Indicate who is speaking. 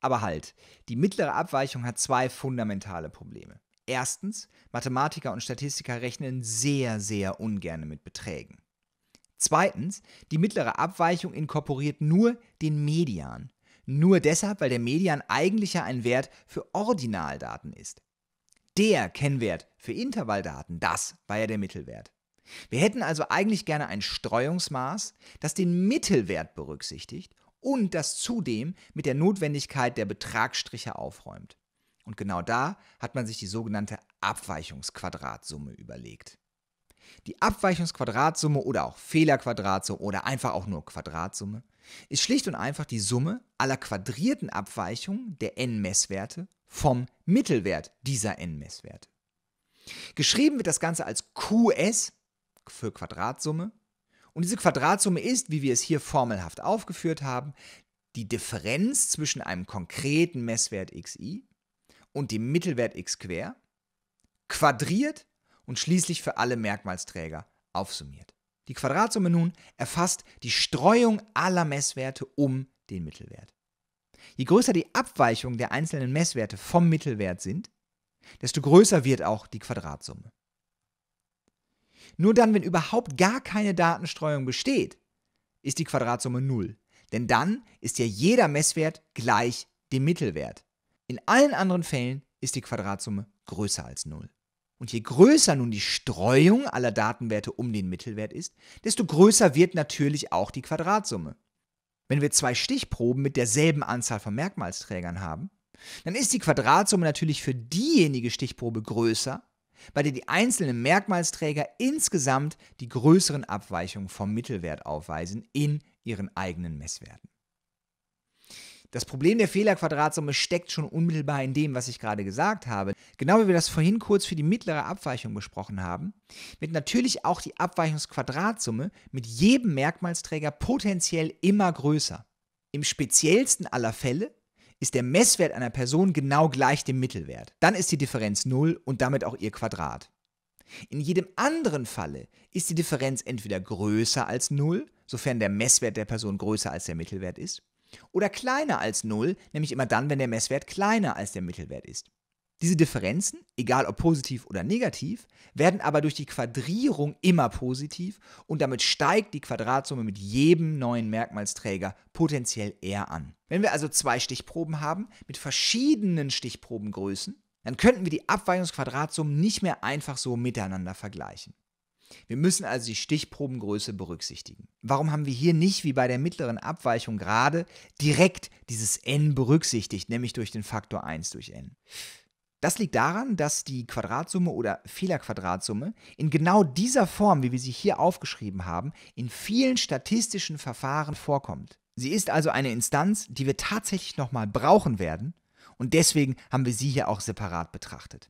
Speaker 1: Aber halt, die mittlere Abweichung hat zwei fundamentale Probleme. Erstens, Mathematiker und Statistiker rechnen sehr, sehr ungern mit Beträgen. Zweitens, die mittlere Abweichung inkorporiert nur den Median. Nur deshalb, weil der Median eigentlich ja ein Wert für Ordinaldaten ist. Der Kennwert für Intervalldaten, das war ja der Mittelwert. Wir hätten also eigentlich gerne ein Streuungsmaß, das den Mittelwert berücksichtigt und das zudem mit der Notwendigkeit der Betragsstriche aufräumt. Und genau da hat man sich die sogenannte Abweichungsquadratsumme überlegt. Die Abweichungsquadratsumme oder auch Fehlerquadratsumme oder einfach auch nur Quadratsumme ist schlicht und einfach die Summe aller quadrierten Abweichungen der n-Messwerte vom Mittelwert dieser n-Messwerte. Geschrieben wird das Ganze als QS für Quadratsumme und diese Quadratsumme ist, wie wir es hier formelhaft aufgeführt haben, die Differenz zwischen einem konkreten Messwert xi und dem Mittelwert x quer quadriert und schließlich für alle Merkmalsträger aufsummiert. Die Quadratsumme nun erfasst die Streuung aller Messwerte um den Mittelwert. Je größer die Abweichung der einzelnen Messwerte vom Mittelwert sind, desto größer wird auch die Quadratsumme. Nur dann, wenn überhaupt gar keine Datenstreuung besteht, ist die Quadratsumme 0. Denn dann ist ja jeder Messwert gleich dem Mittelwert. In allen anderen Fällen ist die Quadratsumme größer als 0. Und je größer nun die Streuung aller Datenwerte um den Mittelwert ist, desto größer wird natürlich auch die Quadratsumme. Wenn wir zwei Stichproben mit derselben Anzahl von Merkmalsträgern haben, dann ist die Quadratsumme natürlich für diejenige Stichprobe größer, bei der die einzelnen Merkmalsträger insgesamt die größeren Abweichungen vom Mittelwert aufweisen in ihren eigenen Messwerten. Das Problem der Fehlerquadratsumme steckt schon unmittelbar in dem, was ich gerade gesagt habe. Genau wie wir das vorhin kurz für die mittlere Abweichung besprochen haben, wird natürlich auch die Abweichungsquadratsumme mit jedem Merkmalsträger potenziell immer größer. Im speziellsten aller Fälle ist der Messwert einer Person genau gleich dem Mittelwert. Dann ist die Differenz 0 und damit auch ihr Quadrat. In jedem anderen Falle ist die Differenz entweder größer als 0, sofern der Messwert der Person größer als der Mittelwert ist, oder kleiner als 0, nämlich immer dann, wenn der Messwert kleiner als der Mittelwert ist. Diese Differenzen, egal ob positiv oder negativ, werden aber durch die Quadrierung immer positiv und damit steigt die Quadratsumme mit jedem neuen Merkmalsträger potenziell eher an. Wenn wir also zwei Stichproben haben mit verschiedenen Stichprobengrößen, dann könnten wir die Abweichungsquadratsummen nicht mehr einfach so miteinander vergleichen. Wir müssen also die Stichprobengröße berücksichtigen. Warum haben wir hier nicht, wie bei der mittleren Abweichung gerade, direkt dieses n berücksichtigt, nämlich durch den Faktor 1 durch n? Das liegt daran, dass die Quadratsumme oder Fehlerquadratsumme in genau dieser Form, wie wir sie hier aufgeschrieben haben, in vielen statistischen Verfahren vorkommt. Sie ist also eine Instanz, die wir tatsächlich nochmal brauchen werden und deswegen haben wir sie hier auch separat betrachtet.